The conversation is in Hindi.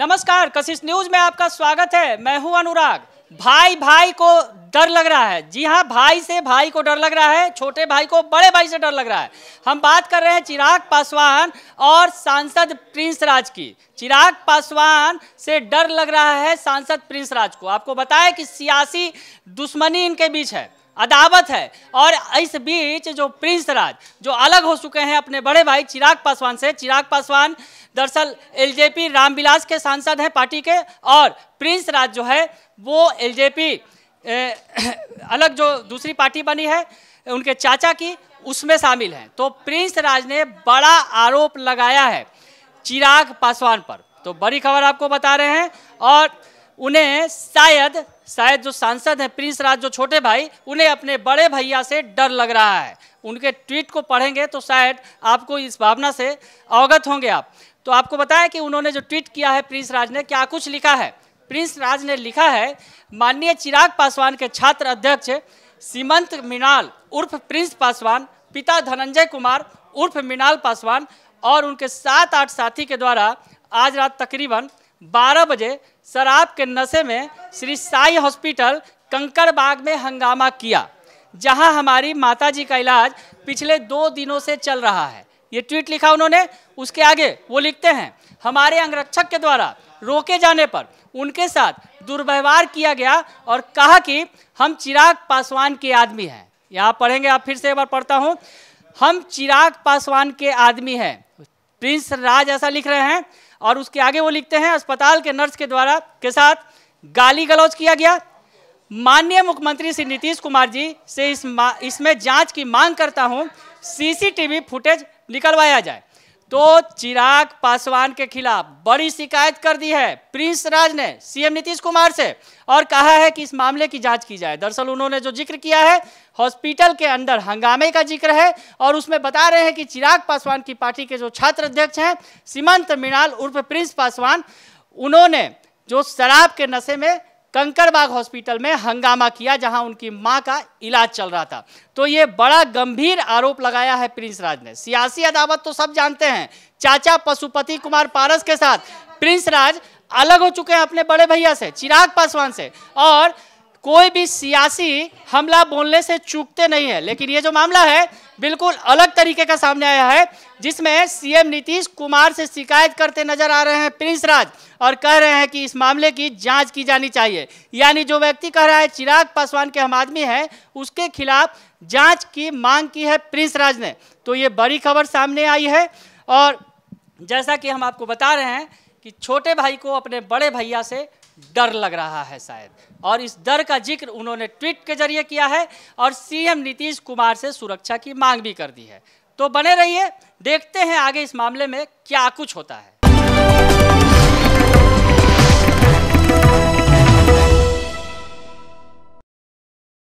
नमस्कार कशिश न्यूज में आपका स्वागत है मैं हूं अनुराग भाई भाई को डर लग रहा है जी हाँ भाई से भाई को डर लग रहा है छोटे भाई को बड़े भाई से डर लग रहा है हम बात कर रहे हैं चिराग पासवान और सांसद प्रिंस राज की चिराग पासवान से डर लग रहा है सांसद प्रिंस राज को आपको बताया कि सियासी दुश्मनी इनके बीच है अदावत है और इस बीच जो प्रिंस राज जो अलग हो चुके हैं अपने बड़े भाई चिराग पासवान से चिराग पासवान दरअसल एलजेपी रामविलास के सांसद हैं पार्टी के और प्रिंस राज जो है वो एलजेपी अलग जो दूसरी पार्टी बनी है उनके चाचा की उसमें शामिल हैं तो प्रिंस राज ने बड़ा आरोप लगाया है चिराग पासवान पर तो बड़ी खबर आपको बता रहे हैं और उन्हें शायद शायद जो सांसद हैं प्रिंस राज जो छोटे भाई उन्हें अपने बड़े भैया से डर लग रहा है उनके ट्वीट को पढ़ेंगे तो शायद आपको इस भावना से अवगत होंगे आप तो आपको बताया कि उन्होंने जो ट्वीट किया है प्रिंस राज ने क्या कुछ लिखा है प्रिंस राज ने लिखा है माननीय चिराग पासवान के छात्र अध्यक्ष सीमंत मिनाल उर्फ प्रिंस पासवान पिता धनंजय कुमार उर्फ मीणाल पासवान और उनके सात आठ साथी के द्वारा आज रात तकरीबन बारह बजे शराब के नशे में श्री साई हॉस्पिटल कंकड़बाग में हंगामा किया जहां हमारी माताजी का इलाज पिछले दो दिनों से चल रहा है ये ट्वीट लिखा उन्होंने उसके आगे वो लिखते हैं हमारे अंगरक्षक के द्वारा रोके जाने पर उनके साथ दुर्व्यवहार किया गया और कहा कि हम चिराग पासवान के आदमी हैं यहाँ पढ़ेंगे आप फिर से एक बार पढ़ता हूँ हम चिराग पासवान के आदमी हैं प्रिंस राज ऐसा लिख रहे हैं और उसके आगे वो लिखते हैं अस्पताल के नर्स के द्वारा के साथ गाली गलौज किया गया माननीय मुख्यमंत्री श्री नीतीश कुमार जी से इस इसमें जांच की मांग करता हूं सीसीटीवी फुटेज निकलवाया जाए तो चिराग पासवान के खिलाफ बड़ी शिकायत कर दी है प्रिंस राज ने सीएम नीतीश कुमार से और कहा है कि इस मामले की जांच की जाए दरअसल उन्होंने जो जिक्र किया है हॉस्पिटल के अंदर हंगामे का जिक्र है और उसमें बता रहे हैं कि चिराग पासवान की पार्टी के जो छात्र अध्यक्ष हैं सीमंत मिणाल उर्फ प्रिंस पासवान उन्होंने जो शराब के नशे में कंकरबाग हॉस्पिटल में हंगामा किया जहां उनकी मां का इलाज चल रहा था तो ये बड़ा गंभीर आरोप लगाया है प्रिंस राज ने सियासी अदावत तो सब जानते हैं चाचा पशुपति कुमार पारस के साथ प्रिंस राज अलग हो चुके हैं अपने बड़े भैया से चिराग पासवान से और कोई भी सियासी हमला बोलने से चूकते नहीं है लेकिन ये जो मामला है बिल्कुल अलग तरीके का सामने आया है जिसमें सीएम नीतीश कुमार से शिकायत करते नजर आ रहे हैं प्रिंस राज और कह रहे हैं कि इस मामले की जांच की जानी चाहिए यानी जो व्यक्ति कह रहा है चिराग पासवान के हम आदमी हैं उसके खिलाफ जांच की मांग की है प्रिंस राज ने तो ये बड़ी खबर सामने आई है और जैसा कि हम आपको बता रहे हैं कि छोटे भाई को अपने बड़े भैया से डर लग रहा है शायद और इस डर का जिक्र उन्होंने ट्वीट के जरिए किया है और सीएम नीतीश कुमार से सुरक्षा की मांग भी कर दी है तो बने रहिए देखते हैं आगे इस मामले में क्या कुछ होता है